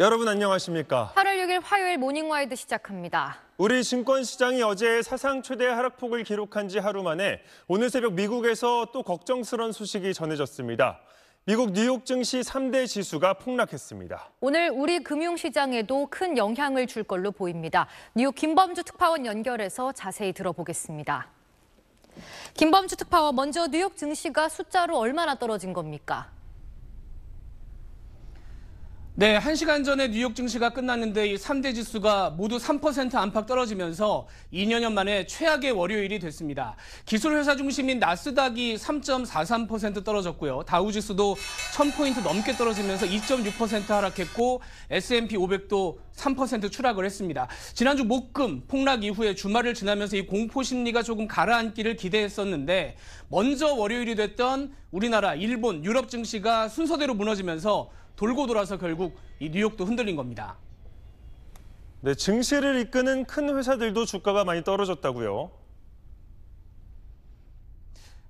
여러분 안녕하십니까? 8월 6일 화요일 모닝와이드 시작합니다. 우리 증권 시장이 어제 사상 최대 하락폭을 기록한 지 하루 만에 오늘 새벽 미국에서 또 걱정스런 소식이 전해졌습니다. 미국 뉴욕 증시 3대 지수가 폭락했습니다. 오늘 우리 금융시장에도 큰 영향을 줄 걸로 보입니다. 뉴욕 김범주 특파원 연결해서 자세히 들어보겠습니다. 김범주 특파원, 먼저 뉴욕 증시가 숫자로 얼마나 떨어진 겁니까? 네, 1시간 전에 뉴욕 증시가 끝났는데 이 3대 지수가 모두 3% 안팎 떨어지면서 2년여 만에 최악의 월요일이 됐습니다. 기술회사 중심인 나스닥이 3.43% 떨어졌고요. 다우지수도 1000포인트 넘게 떨어지면서 2.6% 하락했고 S&P 500도 3% 추락을 했습니다. 지난주 목금 폭락 이후에 주말을 지나면서 이 공포 심리가 조금 가라앉기를 기대했었는데 먼저 월요일이 됐던 우리나라, 일본, 유럽 증시가 순서대로 무너지면서 돌고 돌아서 결국 이 뉴욕도 흔들린 겁니다. 네, 증시를 이끄는 큰 회사들도 주가가 많이 떨어졌다고요.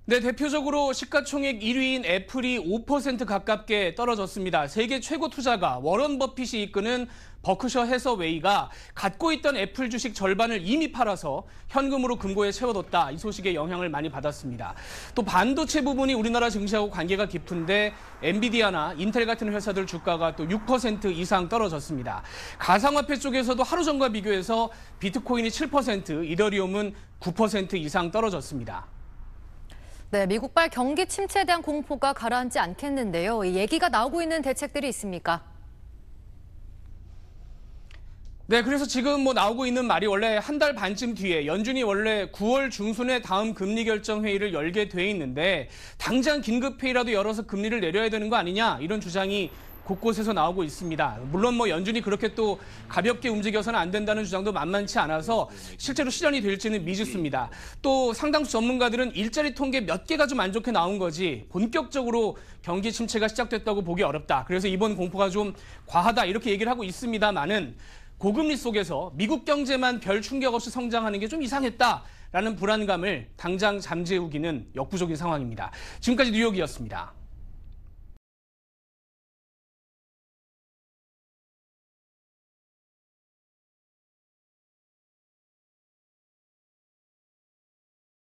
네, 대표적으로 시가총액 1위인 애플이 5% 가깝게 떨어졌습니다. 세계 최고 투자가 워런 버핏이 이끄는 버크셔 해서웨이가 갖고 있던 애플 주식 절반을 이미 팔아서 현금으로 금고에 채워뒀다. 이 소식에 영향을 많이 받았습니다. 또 반도체 부분이 우리나라 증시하고 관계가 깊은데 엔비디아나 인텔 같은 회사들 주가가 또 6% 이상 떨어졌습니다. 가상화폐 쪽에서도 하루 전과 비교해서 비트코인이 7%, 이더리움은 9% 이상 떨어졌습니다. 네, 미국발 경기 침체에 대한 공포가 가라앉지 않겠는데요. 이 얘기가 나오고 있는 대책들이 있습니까? 네, 그래서 지금 뭐 나오고 있는 말이 원래 한 달 반쯤 뒤에 연준이 원래 9월 중순에 다음 금리 결정 회의를 열게 돼 있는데 당장 긴급 회의라도 열어서 금리를 내려야 되는 거 아니냐 이런 주장이 곳곳에서 나오고 있습니다. 물론 뭐 연준이 그렇게 또 가볍게 움직여서는 안 된다는 주장도 만만치 않아서 실제로 실현이 될지는 미지수입니다. 또 상당수 전문가들은 일자리 통계 몇 개가 좀 안 좋게 나온 거지 본격적으로 경기 침체가 시작됐다고 보기 어렵다. 그래서 이번 공포가 좀 과하다 이렇게 얘기를 하고 있습니다만은 고금리 속에서 미국 경제만 별 충격 없이 성장하는 게 좀 이상했다라는 불안감을 당장 잠재우기는 역부족인 상황입니다. 지금까지 뉴욕이었습니다.